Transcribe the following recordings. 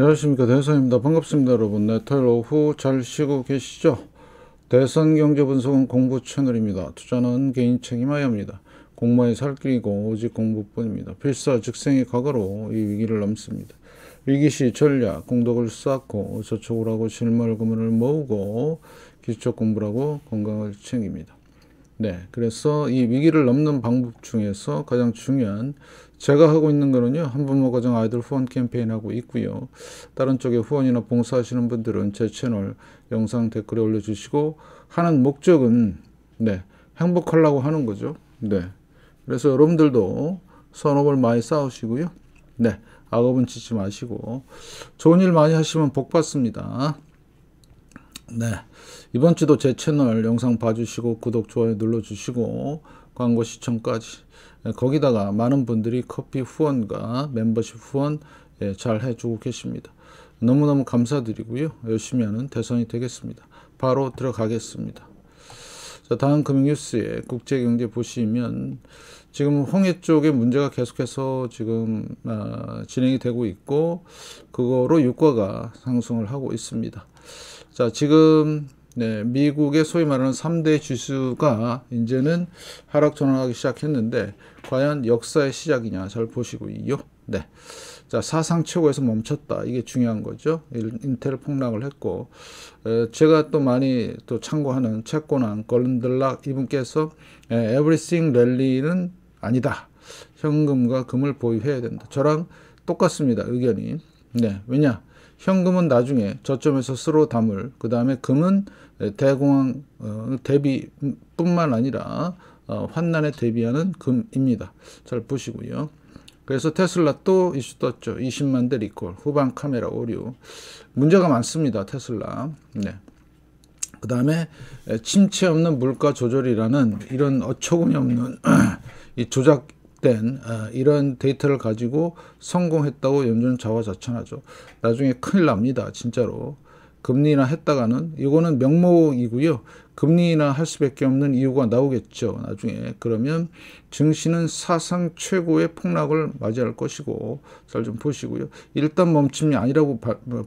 안녕하십니까 대선입니다 반갑습니다 여러분 네, 토요일 오후 잘 쉬고 계시죠 대선 경제 분석은 공부 채널입니다 투자는 개인 책임하야 합니다 공부의 살 길이고 오직 공부뿐입니다 필사 즉생의 과거로 이 위기를 넘습니다 위기시 전략 공덕을 쌓고 저축을 하고 실물 금을 모으고 기초 공부라고 건강을 챙깁니다 네, 그래서 이 위기를 넘는 방법 중에서 가장 중요한 제가 하고 있는 거는요. 한부모 가정 아이들 후원 캠페인 하고 있고요. 다른 쪽에 후원이나 봉사하시는 분들은 제 채널 영상 댓글에 올려주시고 하는 목적은 네, 행복하려고 하는 거죠. 네, 그래서 여러분들도 선업을 많이 쌓으시고요. 네, 악업은 짓지 마시고 좋은 일 많이 하시면 복 받습니다. 네. 이번 주도 제 채널 영상 봐주시고 구독, 좋아요 눌러주시고 광고 시청까지 예, 거기다가 많은 분들이 커피 후원과 멤버십 후원 예, 잘 해주고 계십니다. 너무너무 감사드리고요. 열심히 하는 대선이 되겠습니다. 바로 들어가겠습니다. 자, 다음 금융뉴스에 국제경제 보시면 지금 홍해 쪽에 문제가 계속해서 지금 아, 진행이 되고 있고 그거로 유가가 상승을 하고 있습니다. 자 지금 네, 미국의 소위 말하는 3대 지수가 이제는 하락 전환하기 시작했는데 과연 역사의 시작이냐 잘 보시고요. 네. 자, 사상 최고에서 멈췄다. 이게 중요한 거죠. 인텔 폭락을 했고 에, 제가 또 많이 또 참고하는 채권왕 걸른들락 이분께서 에, 에브리싱 랠리는 아니다. 현금과 금을 보유해야 된다. 저랑 똑같습니다. 의견이. 네. 왜냐? 현금은 나중에 저점에서 스로 담을 그 다음에 금은 대공황 어, 대비뿐만 아니라 어, 환난에 대비하는 금입니다. 잘 보시고요. 그래서 테슬라 또 이슈 떴죠. 20만 대 리콜, 후방 카메라 오류. 문제가 많습니다. 테슬라. 네. 그 다음에 침체 없는 물가 조절이라는 이런 어처구니 없는 이 조작 된 어, 이런 데이터를 가지고 성공했다고 연준 자화자찬하죠. 나중에 큰일 납니다. 진짜로. 금리 나 했다가는 이거는 명목이고요. 금리 나할 수밖에 없는 이유가 나오겠죠. 나중에 그러면 증시는 사상 최고의 폭락을 맞이할 것이고 잘 좀 보시고요. 일단 멈춤이 아니라고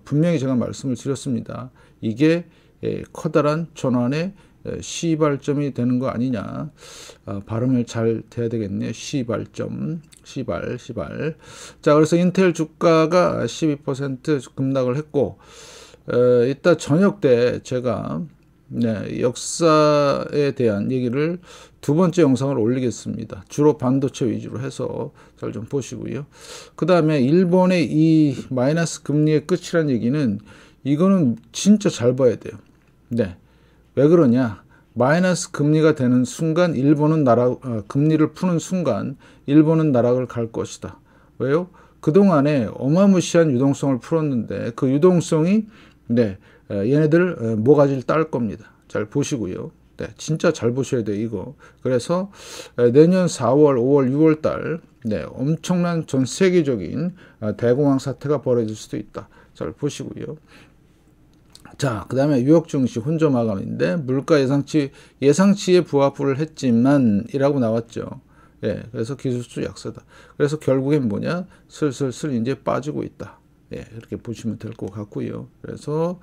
분명히 제가 말씀을 드렸습니다. 이게 예, 커다란 전환의 시발점이 되는 거 아니냐. 아, 발음을 잘 돼야 되겠네요. 시발점, 시발, 시발. 자, 그래서 인텔 주가가 12% 급락을 했고, 에, 이따 저녁 때 제가 네, 역사에 대한 얘기를 두 번째 영상을 올리겠습니다. 주로 반도체 위주로 해서 잘 좀 보시고요. 그 다음에 일본의 이 마이너스 금리의 끝이라는 얘기는 이거는 진짜 잘 봐야 돼요. 네. 왜 그러냐? 마이너스 금리가 되는 순간 일본은 나락 어, 금리를 푸는 순간 일본은 나락을 갈 것이다. 왜요? 그동안에 어마무시한 유동성을 풀었는데 그 유동성이 네, 어, 얘네들 어, 모가지를 딸 겁니다. 잘 보시고요. 네, 진짜 잘 보셔야 돼 이거. 그래서 어, 내년 4월, 5월, 6월 달 네, 엄청난 전 세계적인 대공황 사태가 벌어질 수도 있다. 잘 보시고요. 자, 그 다음에 뉴욕 증시 혼조 마감인데 물가 예상치 예상치에 부합을 했지만이라고 나왔죠. 예, 그래서 기술수 약세다. 그래서 결국엔 뭐냐? 슬슬슬 이제 빠지고 있다. 예, 이렇게 보시면 될 것 같고요. 그래서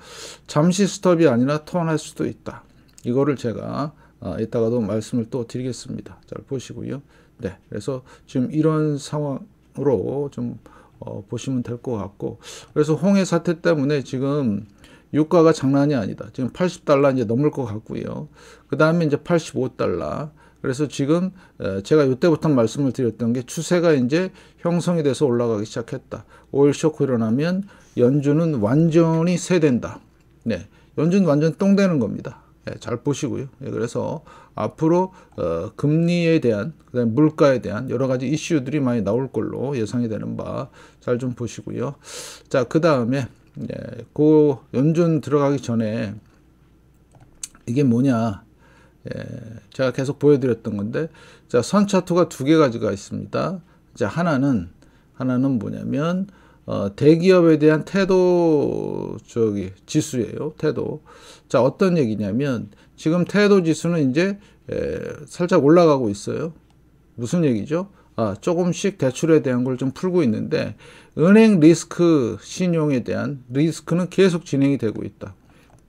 잠시 스톱이 아니라 턴할 수도 있다. 이거를 제가 아, 이따가도 말씀을 또 드리겠습니다. 잘 보시고요. 네, 그래서 지금 이런 상황으로 좀 어, 보시면 될 것 같고, 그래서 홍해 사태 때문에 지금 유가가 장난이 아니다. 지금 80달러 이제 넘을 것 같고요. 그 다음에 이제 85달러. 그래서 지금 제가 이때부터 말씀을 드렸던 게 추세가 이제 형성이 돼서 올라가기 시작했다. 오일 쇼크 일어나면 연준은 완전히 세된다. 네. 연준 완전 똥되는 겁니다. 네, 잘 보시고요. 네, 그래서 앞으로 어, 금리에 대한 그다음 에 물가에 대한 여러 가지 이슈들이 많이 나올 걸로 예상이 되는 바 잘 좀 보시고요. 자, 그 다음에 예, 그 연준 들어가기 전에 이게 뭐냐 예, 제가 계속 보여드렸던 건데 자 선차트가 두 개 가지가 있습니다. 자 하나는 하나는 뭐냐면 어, 대기업에 대한 태도 저기 지수예요. 태도. 자 어떤 얘기냐면 지금 태도 지수는 이제 에, 예, 살짝 올라가고 있어요. 무슨 얘기죠? 어, 조금씩 대출에 대한 걸 좀 풀고 있는데 은행 리스크 신용에 대한 리스크는 계속 진행이 되고 있다.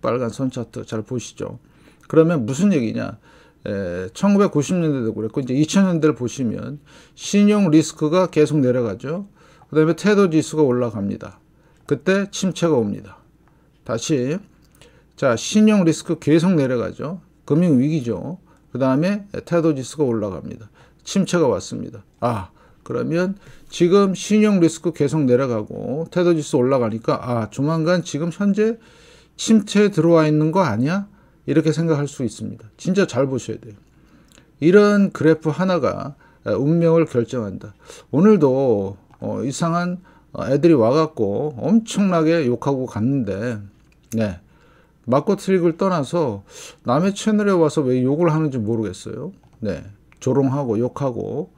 빨간 선 차트 잘 보시죠. 그러면 무슨 얘기냐? 에, 1990년대도 그랬고 이제 2000년대를 보시면 신용 리스크가 계속 내려가죠. 그다음에 태도 지수가 올라갑니다. 그때 침체가 옵니다. 다시 자 신용 리스크 계속 내려가죠. 금융 위기죠. 그 다음에 태도 지수가 올라갑니다. 침체가 왔습니다. 아, 그러면 지금 신용 리스크 계속 내려가고 테더 지수 올라가니까 아, 조만간 지금 현재 침체에 들어와 있는 거 아니야? 이렇게 생각할 수 있습니다. 진짜 잘 보셔야 돼요. 이런 그래프 하나가 운명을 결정한다. 오늘도 어, 이상한 어, 애들이 와갖고 엄청나게 욕하고 갔는데, 네. 맞고 트릭을 떠나서 남의 채널에 와서 왜 욕을 하는지 모르겠어요. 네. 조롱하고 욕하고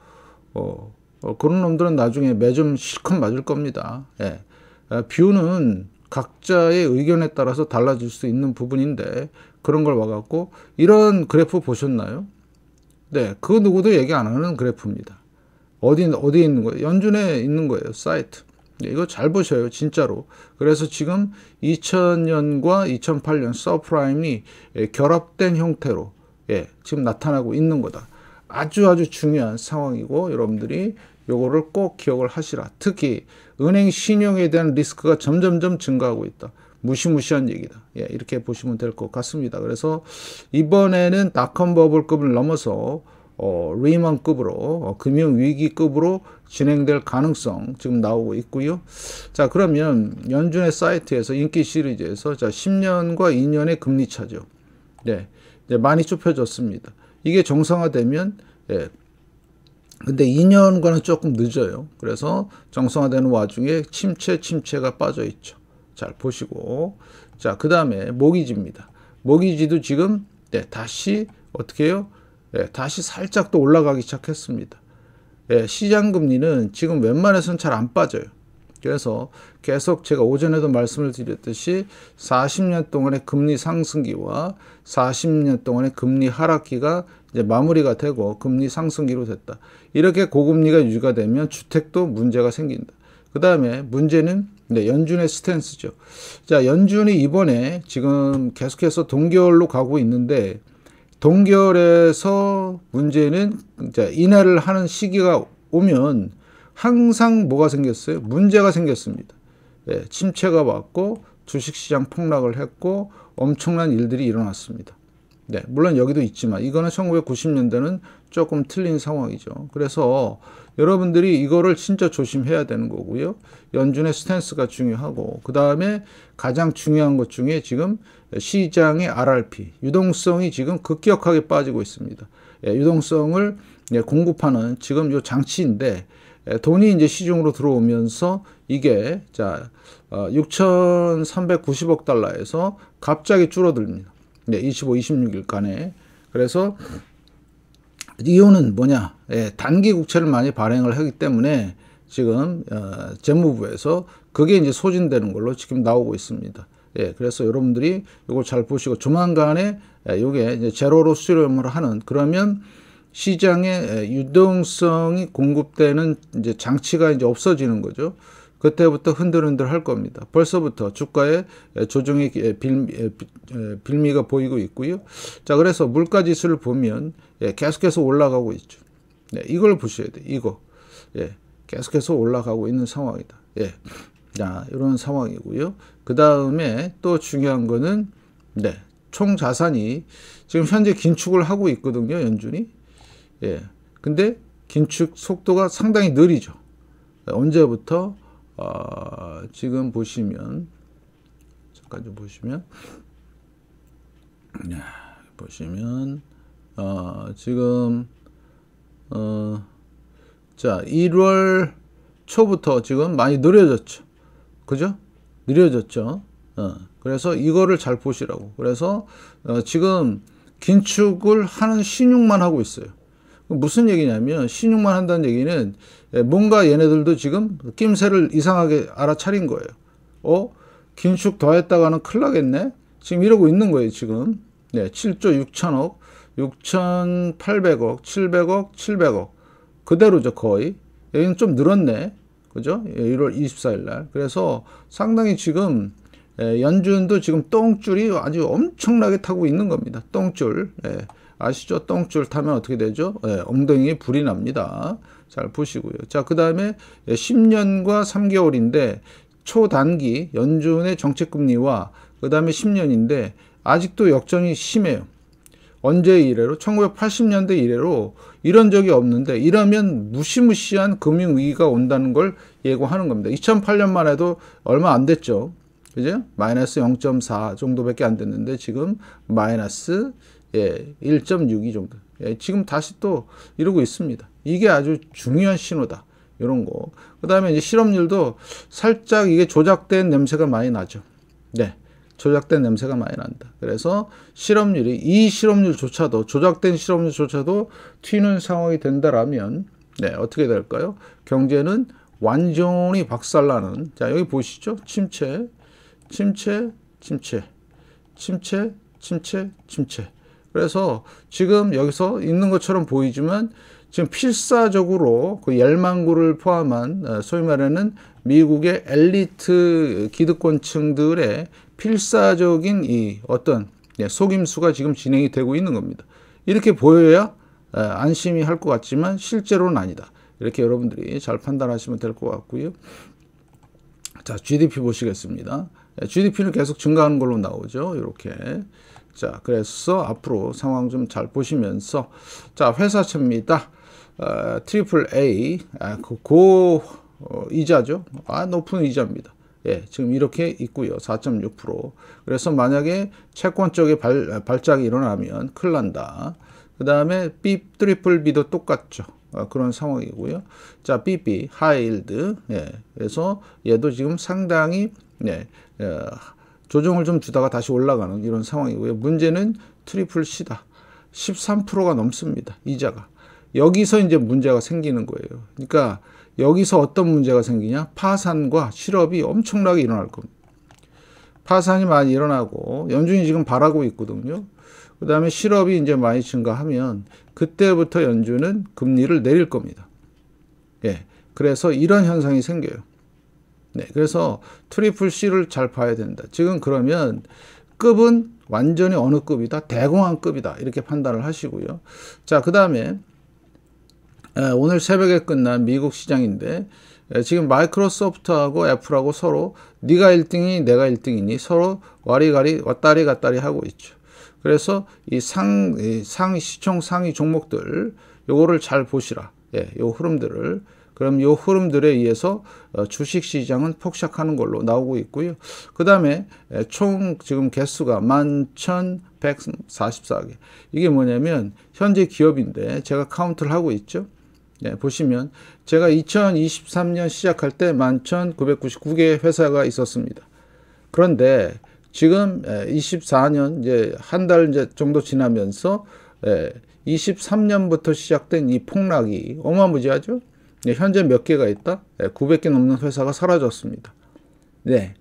어, 어, 그런 놈들은 나중에 매점 실컷 맞을 겁니다. 예. 아, 뷰는 각자의 의견에 따라서 달라질 수 있는 부분인데 그런 걸 와갖고 이런 그래프 보셨나요? 네, 그 누구도 얘기 안 하는 그래프입니다. 어디 어디 있는 거예요? 연준에 있는 거예요. 사이트. 네, 이거 잘 보셔요, 진짜로. 그래서 지금 2000년과 2008년 서프라임이 예, 결합된 형태로 예, 지금 나타나고 있는 거다. 아주 아주 중요한 상황이고 여러분들이 요거를 꼭 기억을 하시라. 특히 은행 신용에 대한 리스크가 점점점 증가하고 있다. 무시무시한 얘기다. 예, 이렇게 보시면 될 것 같습니다. 그래서 이번에는 닷컴 버블급을 넘어서 어, 리만급으로 어, 금융위기급으로 진행될 가능성 지금 나오고 있고요. 자 그러면 연준의 사이트에서 인기 시리즈에서 자 10년과 2년의 금리 차죠. 네, 이제 많이 좁혀졌습니다. 이게 정상화되면 예. 근데 2년과는 조금 늦어요. 그래서 정상화되는 와중에 침체 침체가 빠져 있죠. 잘 보시고 자그 다음에 모기지입니다. 모기지도 지금 네, 다시 어떻게 해요? 예, 다시 살짝 또 올라가기 시작했습니다. 예, 시장 금리는 지금 웬만해서는 잘 안 빠져요. 그래서 계속 제가 오전에도 말씀을 드렸듯이 40년 동안의 금리 상승기와 40년 동안의 금리 하락기가 이제 마무리가 되고 금리 상승기로 됐다. 이렇게 고금리가 유지가 되면 주택도 문제가 생긴다. 그 다음에 문제는 네, 연준의 스탠스죠. 자, 연준이 이번에 지금 계속해서 동결로 가고 있는데 동결에서 문제는 자, 인하를 하는 시기가 오면 항상 뭐가 생겼어요? 문제가 생겼습니다. 예, 침체가 왔고 주식시장 폭락을 했고 엄청난 일들이 일어났습니다. 네, 물론 여기도 있지만 이거는 1990년대는 조금 틀린 상황이죠. 그래서 여러분들이 이거를 진짜 조심해야 되는 거고요. 연준의 스탠스가 중요하고 그 다음에 가장 중요한 것 중에 지금 시장의 RRP 유동성이 지금 급격하게 빠지고 있습니다. 예, 유동성을 예, 공급하는 지금 요 장치인데 예, 돈이 이제 시중으로 들어오면서 이게 자 6,390억 어, 달러에서 갑자기 줄어듭니다. 네, 25, 26일 간에. 그래서 이유는 뭐냐? 예, 단기 국채를 많이 발행을 하기 때문에 지금 어, 재무부에서 그게 이제 소진되는 걸로 지금 나오고 있습니다. 예, 그래서 여러분들이 이걸 잘 보시고 조만간에 예, 이게 이제 제로로 수렴을 하는 그러면 시장에 유동성이 공급되는 이제 장치가 이제 없어지는 거죠. 그때부터 흔들흔들 할 겁니다. 벌써부터 주가에 조정의 빌미, 가 보이고 있고요. 자, 그래서 물가 지수를 보면 예, 계속해서 올라가고 있죠. 네, 이걸 보셔야 돼. 이거. 예, 계속해서 올라가고 있는 상황이다. 예. 자, 이런 상황이고요. 그 다음에 또 중요한 거는, 네. 총 자산이 지금 현재 긴축을 하고 있거든요. 연준이. 예. 근데 긴축 속도가 상당히 느리죠. 언제부터 어, 지금 보시면 잠깐 좀 보시면 보시면 어, 지금 어, 자 1월 초부터 지금 많이 느려졌죠. 그죠? 느려졌죠. 어, 그래서 이거를 잘 보시라고. 그래서 어, 지금 긴축을 하는 신용만 하고 있어요. 무슨 얘기냐면 신용만 한다는 얘기는 예, 뭔가 얘네들도 지금 낌새를 이상하게 알아차린 거예요. 어? 긴축 더 했다가는 큰일 나겠네? 지금 이러고 있는 거예요, 지금. 네, 7조 6천억, 6,800억, 700억, 700억. 그대로죠, 거의. 여기는 좀 늘었네. 그죠? 1월 예, 24일 날. 그래서 상당히 지금 예, 연준도 지금 똥줄이 아주 엄청나게 타고 있는 겁니다. 똥줄. 예. 아시죠? 똥줄 타면 어떻게 되죠? 예, 엉덩이에 불이 납니다. 잘 보시고요. 자, 그 다음에 10년과 예, 3개월인데 초단기 연준의 정책금리와 그 다음에 10년인데 아직도 역전이 심해요. 언제 이래로? 1980년대 이래로 이런 적이 없는데 이러면 무시무시한 금융위기가 온다는 걸 예고하는 겁니다. 2008년만 해도 얼마 안 됐죠. 그죠? 마이너스 0.4 정도밖에 안 됐는데 지금 마이너스 예, 1.62 정도. 예, 지금 다시 또 이러고 있습니다. 이게 아주 중요한 신호다. 이런 거. 그 다음에 이제 실업률도 살짝 이게 조작된 냄새가 많이 나죠. 네. 조작된 냄새가 많이 난다. 그래서 실업률이, 이 실업률조차도, 조작된 실업률조차도 튀는 상황이 된다라면, 네, 어떻게 될까요? 경제는 완전히 박살나는, 자, 여기 보시죠. 침체, 침체, 침체, 침체, 침체, 침체. 그래서 지금 여기서 있는 것처럼 보이지만 지금 필사적으로 그열망구를 포함한 어, 소위 말하는 미국의 엘리트 기득권층들의 필사적인 이 어떤 예, 속임수가 지금 진행이 되고 있는 겁니다. 이렇게 보여야 어, 안심이 할 것 같지만 실제로는 아니다. 이렇게 여러분들이 잘 판단하시면 될 것 같고요. 자, GDP 보시겠습니다. 예, GDP는 계속 증가하는 걸로 나오죠. 이렇게. 자, 그래서 앞으로 상황 좀 잘 보시면서 자, 회사채입니다. 어, 트리 A 아, 그, 고 어, 이자죠. 아, 높은 이자입니다. 예, 지금 이렇게 있고요. 4.6%. 그래서 만약에 채권 쪽에 발, 발작이 일어나면 큰일 난다. 그 다음에 B 트리플 B도 똑같죠. 어, 그런 상황이고요. 자, BB 하이일드. 예, 그래서 얘도 지금 상당히 예, 예 조정을 좀 주다가 다시 올라가는 이런 상황이고요. 문제는 트리플 C다. 13%가 넘습니다. 이자가. 여기서 이제 문제가 생기는 거예요. 그러니까 여기서 어떤 문제가 생기냐? 파산과 실업이 엄청나게 일어날 겁니다. 파산이 많이 일어나고 연준이 지금 바라고 있거든요. 그 다음에 실업이 이제 많이 증가하면 그때부터 연준은 금리를 내릴 겁니다. 예. 그래서 이런 현상이 생겨요. 네, 그래서 트리플 C를 잘 봐야 된다. 지금 그러면 급은 완전히 어느 급이다? 대공황 급이다. 이렇게 판단을 하시고요. 자, 그 다음에 오늘 새벽에 끝난 미국 시장인데 지금 마이크로소프트하고 애플하고 서로 네가 1등이 내가 1등이니 서로 와리가리 왔다리 갔다리 하고 있죠. 그래서 이 상, 이 상, 시총 상위 종목들 요거를 잘 보시라. 예, 요 흐름들을 그럼 이 흐름들에 의해서 어, 주식 시장은 폭삭하는 걸로 나오고 있고요. 그 다음에 총 지금 개수가 11,144개. 이게 뭐냐면 현재 기업인데 제가 카운트를 하고 있죠. 네, 보시면 제가 2023년 시작할 때1 1 9 9 9개 회사가 있었습니다. 그런데 지금 24년 이제 한 달 정도 지나면서 23년부터 시작된 이 폭락이 어마무지하죠. 예, 현재 몇 개가 있다? 900개 예, 넘는 회사가 사라졌습니다. 네.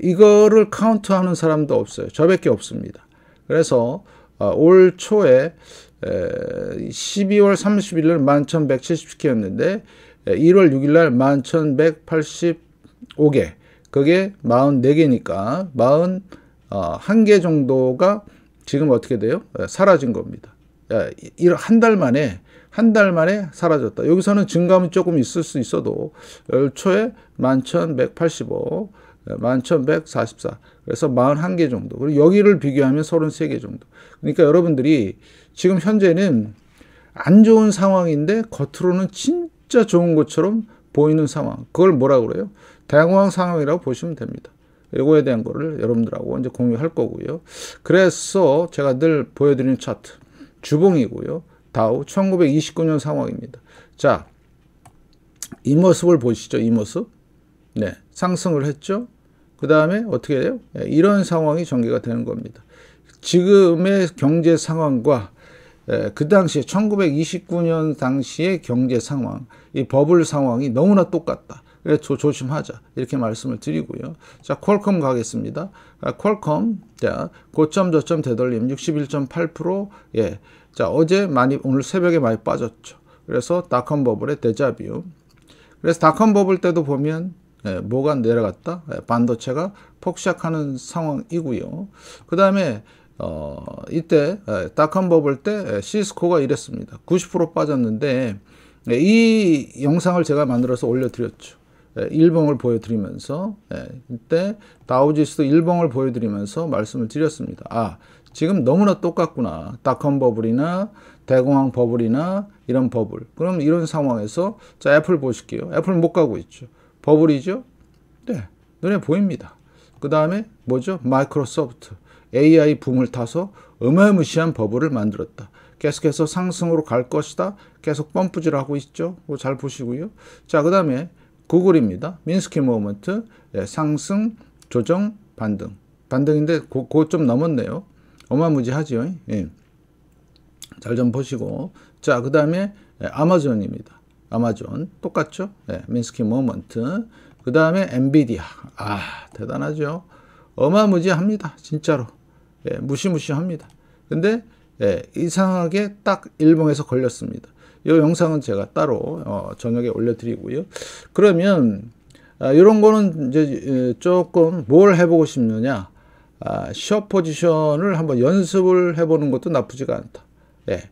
이거를 카운트하는 사람도 없어요. 저밖에 없습니다. 그래서 아, 올 초에 12월 30일 11,170개였는데 1월 6일 날 11,185개 그게 44개니까 41개 아, 정도가 지금 어떻게 돼요? 사라진 겁니다. 한 달 만에 한달 만에 사라졌다. 여기서는 증감이 조금 있을 수 있어도 열초에 11,185, 11,144. 그래서 41개 정도. 그리고 여기를 비교하면 33개 정도. 그러니까 여러분들이 지금 현재는 안 좋은 상황인데 겉으로는 진짜 좋은 것처럼 보이는 상황. 그걸 뭐라 그래요? 대공황 상황이라고 보시면 됩니다. 이거에 대한 거를 여러분들하고 이제 공유할 거고요. 그래서 제가 늘 보여드리는 차트. 주봉이고요. 다우 1929년 상황입니다. 자, 이 모습을 보시죠. 이 모습. 네, 상승을 했죠. 그 다음에 어떻게 돼요? 네, 이런 상황이 전개가 되는 겁니다. 지금의 경제 상황과 에, 예, 그 당시에 1929년 당시의 경제 상황, 이 버블 상황이 너무나 똑같다. 그래 조, 조심하자 이렇게 말씀을 드리고요. 자, 퀄컴 가겠습니다. 아, 퀄컴, 자 고점 저점 되돌림 61.8% 예, 자, 어제 많이, 오늘 새벽에 많이 빠졌죠. 그래서 닷컴 버블의 데자뷰. 그래서 닷컴 버블 때도 보면 예, 뭐가 내려갔다? 예, 반도체가 폭시작하는 상황이고요. 그 다음에 어, 이때 예, 닷컴 버블 때 시스코가 예, 이랬습니다. 90% 빠졌는데 예, 이 영상을 제가 만들어서 올려드렸죠. 예, 일봉을 보여드리면서 이때 다우지수도 일봉을 보여드리면서 말씀을 드렸습니다. 아 지금 너무나 똑같구나. 닷컴 버블이나 대공황 버블이나 이런 버블. 그럼 이런 상황에서 자 애플 보실게요. 애플 못 가고 있죠. 버블이죠? 네. 눈에 보입니다. 그 다음에 뭐죠? 마이크로소프트. AI 붐을 타서 어마무시한 버블을 만들었다. 계속해서 상승으로 갈 것이다. 계속 펌프질하고 있죠. 잘 보시고요. 자, 그 다음에 구글입니다. 민스키 모먼트 예, 상승, 조정, 반등. 반등인데 고, 고좀 넘었네요. 어마무지하죠. 예. 잘 좀 보시고. 자, 그 다음에 예, 아마존입니다. 아마존. 똑같죠? 예, 민스키 모먼트. 그 다음에 엔비디아. 아, 대단하죠? 어마무지합니다. 진짜로. 예, 무시무시합니다. 근데 예, 이상하게 딱 일봉에서 걸렸습니다. 이 영상은 제가 따로 어, 저녁에 올려드리고요. 그러면 아, 이런 거는 이제 조금 뭘 해보고 싶느냐? 아, 쇼 포지션을 한번 연습을 해보는 것도 나쁘지가 않다. 예.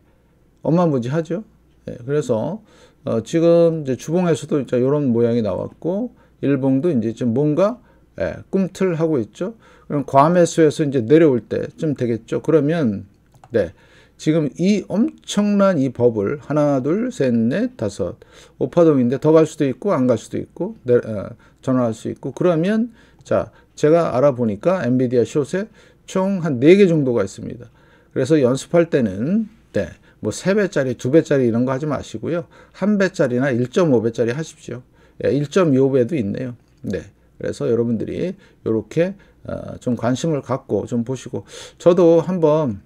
엄마무지하죠. 예. 그래서 어, 지금 이제 주봉에서도 이제 이런 모양이 나왔고 일봉도 이제 지금 뭔가 예, 꿈틀하고 있죠. 그럼 과매수에서 이제 내려올 때쯤 되겠죠. 그러면 네. 지금 이 엄청난 이 법을 하나 둘 셋 넷 다섯 오파동인데 더 갈 수도 있고 안 갈 수도 있고 내, 어, 전환할 수 있고 그러면 자 제가 알아보니까 엔비디아 숏에 총 한 4개 정도가 있습니다. 그래서 연습할 때는 네, 뭐 3배짜리, 2배짜리 이런 거 하지 마시고요. 1배짜리나 1.5배짜리 하십시오. 예, 1.25배도 있네요. 네. 그래서 여러분들이 이렇게 어, 좀 관심을 갖고 좀 보시고 저도 한번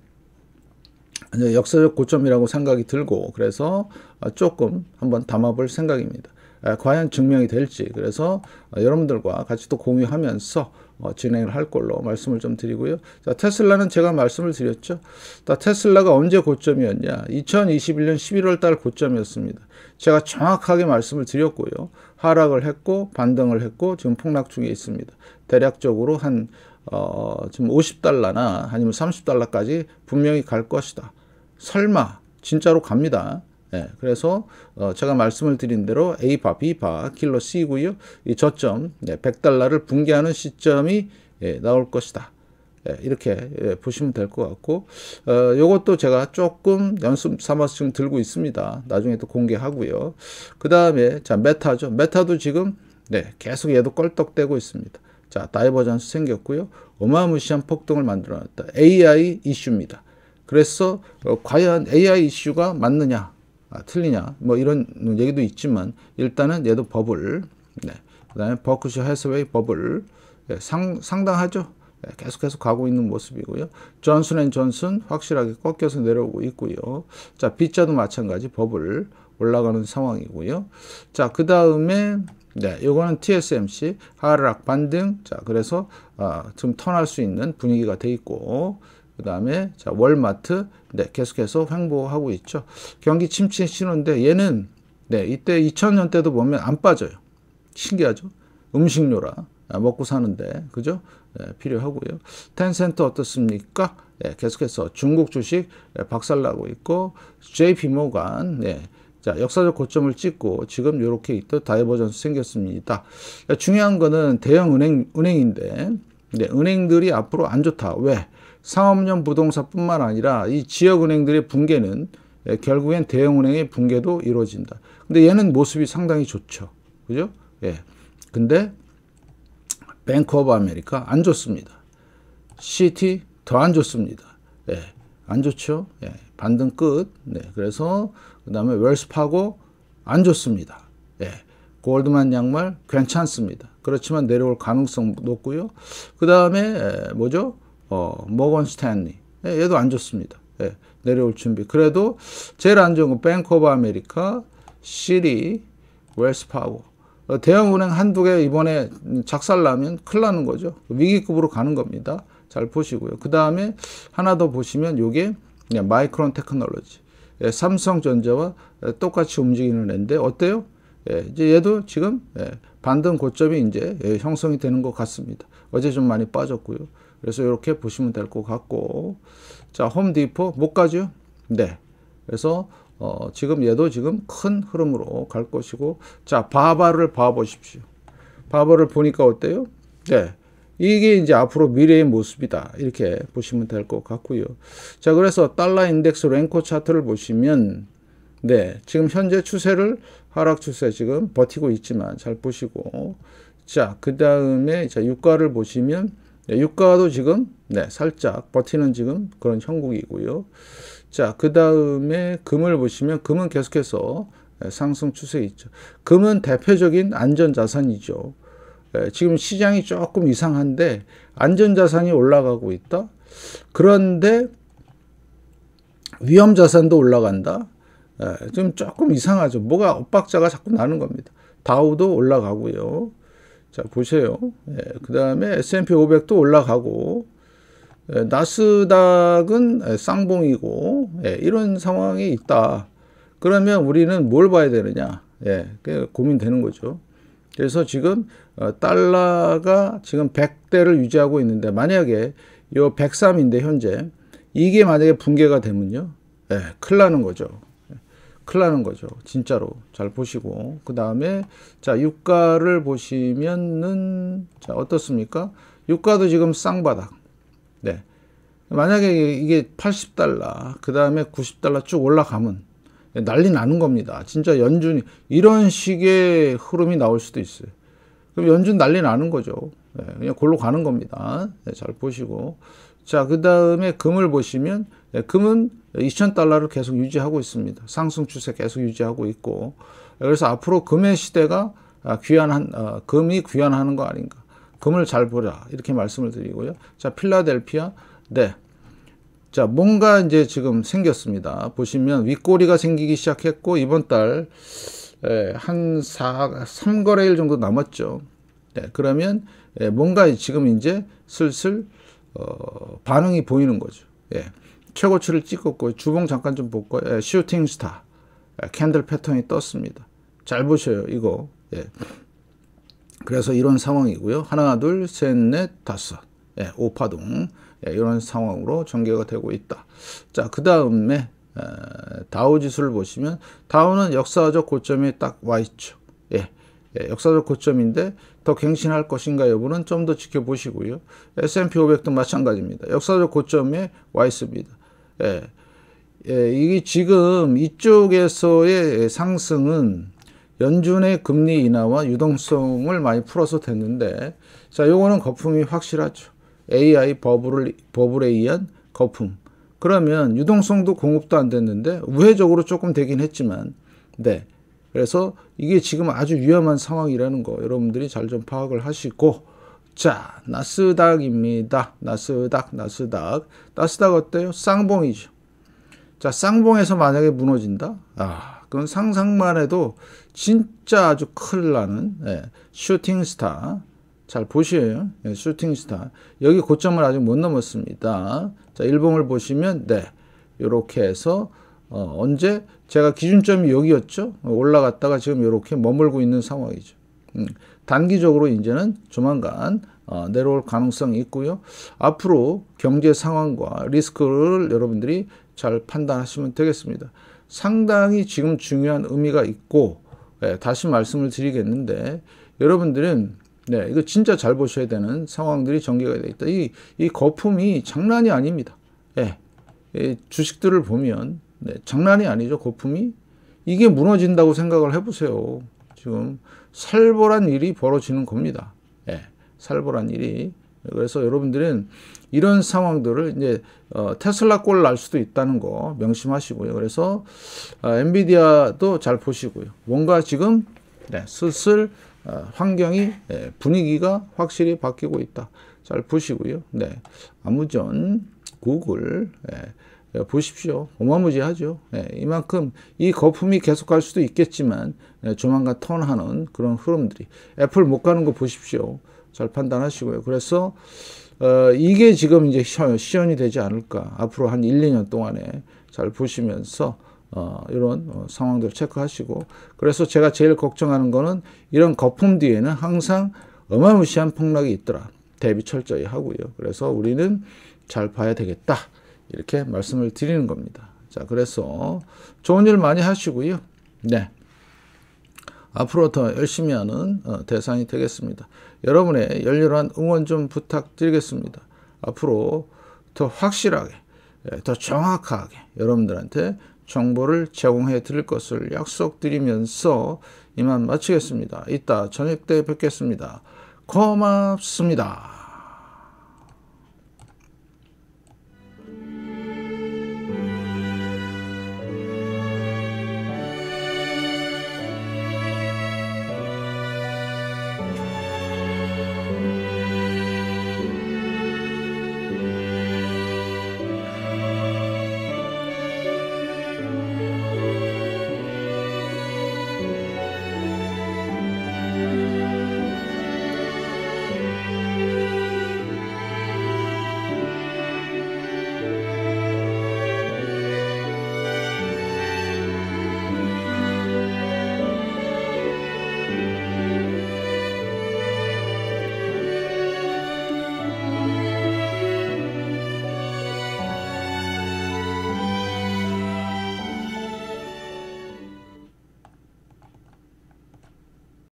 역사적 고점이라고 생각이 들고 그래서 조금 한번 담아볼 생각입니다. 과연 증명이 될지 그래서 어, 여러분들과 같이 또 공유하면서 어, 진행을 할 걸로 말씀을 좀 드리고요. 자, 테슬라는 제가 말씀을 드렸죠. 자, 테슬라가 언제 고점이었냐? 2021년 11월 달 고점이었습니다. 제가 정확하게 말씀을 드렸고요. 하락을 했고 반등을 했고 지금 폭락 중에 있습니다. 대략적으로 한 어, 지금 50달러나 아니면 30달러까지 분명히 갈 것이다. 설마 진짜로 갑니다. 예, 그래서 어 제가 말씀을 드린 대로 A파, B파, 킬러 C고요. 이 저점 예, 100달러를 붕괴하는 시점이 예, 나올 것이다. 예, 이렇게 예, 보시면 될 것 같고 어, 요것도 제가 조금 연습 삼아서 지금 들고 있습니다. 나중에 또 공개하고요. 그 다음에 자 메타죠. 메타도 지금 네, 계속 얘도 껄떡대고 있습니다. 자 다이버전스 생겼고요. 어마무시한 폭등을 만들어놨다. AI 이슈입니다. 그래서 어, 과연 AI 이슈가 맞느냐 아, 틀리냐 뭐 이런 얘기도 있지만 일단은 얘도 버블 네. 그 다음에 버크셔 해서웨이 버블 네, 상, 상당하죠 네, 예, 계속 해서 가고 있는 모습이고요 존슨 앤 존슨 확실하게 꺾여서 내려오고 있고요 자빗자도 마찬가지 버블 올라가는 상황이고요 자그 다음에 네, 요거는 TSMC 하락 반등 자 그래서 아, 좀 턴할 수 있는 분위기가 돼 있고 그 다음에 자 월마트 네 계속해서 횡보하고 있죠. 경기 침체 신호인데 얘는 네 이때 2000년대도 보면 안 빠져요. 신기하죠? 음식료라 아, 먹고 사는데 그죠? 네, 필요하고요. 텐센트 어떻습니까? 네, 계속해서 중국 주식 네, 박살나고 있고 JP 모간 네, 자 역사적 고점을 찍고 지금 이렇게 있 다이버전스 생겼습니다. 그러니까 중요한 거는 대형 은행 은행인데 네, 은행들이 앞으로 안 좋다. 왜? 상업용 부동산뿐만 아니라 이 지역은행들의 붕괴는 예, 결국엔 대형은행의 붕괴도 이루어진다. 근데 얘는 모습이 상당히 좋죠. 그죠? 예. 근데 뱅크 오브 아메리카 안 좋습니다. 시티 더 안 좋습니다. 예. 안 좋죠. 예. 반등 끝. 네. 그래서 그다음에 웰스파고 안 좋습니다. 예. 골드만 양말 괜찮습니다. 그렇지만 내려올 가능성 높고요. 그다음에 예, 뭐죠? 어, 모건 스탠리. 예, 얘도 안 좋습니다. 예, 내려올 준비. 그래도 제일 안 좋은 건 뱅크 오브 아메리카, 시리, 웰스파고. 어, 대형은행 한두 개 이번에 작살나면 큰일 나는 거죠. 위기급으로 가는 겁니다. 잘 보시고요. 그 다음에 하나 더 보시면 요게 마이크론 테크놀로지. 예, 삼성전자와 똑같이 움직이는 앤데 어때요? 예, 이제 얘도 지금 예, 반등 고점이 이제 예, 형성이 되는 것 같습니다. 어제 좀 많이 빠졌고요. 그래서 이렇게 보시면 될 것 같고 자 홈디포 못 가죠 네 그래서 어, 지금 얘도 지금 큰 흐름으로 갈 것이고 자 바바를 봐보십시오 바바를 보니까 어때요 네 이게 이제 앞으로 미래의 모습이다 이렇게 보시면 될 것 같고요 자 그래서 달러 인덱스 랭코 차트를 보시면 네 지금 현재 추세를 하락 추세 지금 버티고 있지만 잘 보시고 자그 다음에 자 유가를 보시면 네, 유가도 지금 네, 살짝 버티는 지금 그런 형국이고요. 자, 그 다음에 금을 보시면 금은 계속해서 네, 상승 추세 있죠. 금은 대표적인 안전자산이죠. 네, 지금 시장이 조금 이상한데 안전자산이 올라가고 있다. 그런데 위험자산도 올라간다. 네, 좀 조금 이상하죠. 뭐가 엇박자가 자꾸 나는 겁니다. 다우도 올라가고요. 자, 보세요. 예, 그 다음에 S&P 500도 올라가고, 예, 나스닥은 예, 쌍봉이고, 예, 이런 상황이 있다. 그러면 우리는 뭘 봐야 되느냐. 예, 고민되는 거죠. 그래서 지금 어, 달러가 지금 100대를 유지하고 있는데, 만약에 요 103인데, 현재. 이게 만약에 붕괴가 되면요. 예, 큰일 나는 거죠. 큰일 나는 거죠. 진짜로. 잘 보시고. 그 다음에, 자, 유가를 보시면은, 자, 어떻습니까? 유가도 지금 쌍바닥. 네. 만약에 이게 80달러, 그 다음에 90달러 쭉 올라가면 난리 나는 겁니다. 진짜 연준이, 이런 식의 흐름이 나올 수도 있어요. 그럼 연준 난리 나는 거죠. 네, 그냥 골로 가는 겁니다. 네, 잘 보시고. 자, 그 다음에 금을 보시면 금은 2,000달러를 계속 유지하고 있습니다. 상승 추세 계속 유지하고 있고, 그래서 앞으로 금의 시대가 아, 귀환한, 어, 금이 귀환하는 거 아닌가. 금을 잘 보라. 이렇게 말씀을 드리고요. 자, 필라델피아. 네. 자, 뭔가 이제 지금 생겼습니다. 보시면 윗꼬리가 생기기 시작했고, 이번 달, 한 3거래일 정도 남았죠. 네, 그러면, 예, 뭔가 지금 이제 슬슬, 어, 반응이 보이는 거죠. 예. 최고치를 찍었고 주봉 잠깐 좀 볼까 예, 슈팅 스타 예, 캔들 패턴이 떴습니다. 잘 보셔요 이거. 예. 그래서 이런 상황이고요. 하나 둘셋넷 다섯 예, 오파동 예, 이런 상황으로 전개가 되고 있다. 자그 다음에 다우 지수를 보시면 다우는 역사적 고점이 딱와 있죠. 예, 예, 역사적 고점인데 더 갱신할 것인가 여부는 좀 더 지켜보시고요. S&P 500도 마찬가지입니다. 역사적 고점에 와 있습니다. 예. 예, 이게 지금 이쪽에서의 상승은 연준의 금리 인하와 유동성을 많이 풀어서 됐는데 자 요거는 거품이 확실하죠. AI 버블을 버블에 의한 거품. 그러면 유동성도 공급도 안 됐는데 우회적으로 조금 되긴 했지만 네. 그래서 이게 지금 아주 위험한 상황이라는 거 여러분들이 잘 좀 파악을 하시고 자, 나스닥입니다. 나스닥, 나스닥. 나스닥 어때요? 쌍봉이죠. 자, 쌍봉에서 만약에 무너진다? 아, 그건 상상만 해도 진짜 아주 큰일 나는 예, 슈팅스타. 잘보시요 예, 슈팅스타. 여기 고점을 아직 못 넘었습니다. 자, 일봉을 보시면, 네. 요렇게 해서, 어, 언제? 제가 기준점이 여기였죠? 올라갔다가 지금 요렇게 머물고 있는 상황이죠. 음. 단기적으로 이제는 조만간 어, 내려올 가능성이 있고요. 앞으로 경제 상황과 리스크를 여러분들이 잘 판단하시면 되겠습니다. 상당히 지금 중요한 의미가 있고 예, 다시 말씀을 드리겠는데 여러분들은 네, 이거 진짜 잘 보셔야 되는 상황들이 전개가 되어 있다. 이, 이 거품이 장난이 아닙니다. 예, 예, 주식들을 보면 네, 장난이 아니죠. 거품이 이게 무너진다고 생각을 해보세요. 지금 살벌한 일이 벌어지는 겁니다. 예, 살벌한 일이. 그래서 여러분들은 이런 상황들을 이제 어, 테슬라 꼴 날 수도 있다는 거 명심하시고요. 그래서 어, 엔비디아도 잘 보시고요. 뭔가 지금 네, 슬슬 어, 환경이 네, 분위기가 확실히 바뀌고 있다. 잘 보시고요. 네, 아무전 구글 예, 예, 보십시오. 어마무지하죠. 예, 이만큼 이 거품이 계속갈 수도 있겠지만 예, 조만간 턴하는 그런 흐름들이 애플 못 가는 거 보십시오. 잘 판단하시고요. 그래서 어, 이게 지금 이제 시연이 되지 않을까. 앞으로 한 1, 2년 동안에 잘 보시면서 어, 이런 어, 상황들을 체크하시고 그래서 제가 제일 걱정하는 거는 이런 거품 뒤에는 항상 어마무시한 폭락이 있더라. 대비 철저히 하고요. 그래서 우리는 잘 봐야 되겠다. 이렇게 말씀을 드리는 겁니다. 자, 그래서 좋은 일 많이 하시고요. 네. 앞으로 더 열심히 하는 어, 대상이 되겠습니다. 여러분의 열렬한 응원 좀 부탁드리겠습니다. 앞으로 더 확실하게, 예, 더 정확하게 여러분들한테 정보를 제공해 드릴 것을 약속드리면서 이만 마치겠습니다. 이따 저녁 때 뵙겠습니다. 고맙습니다.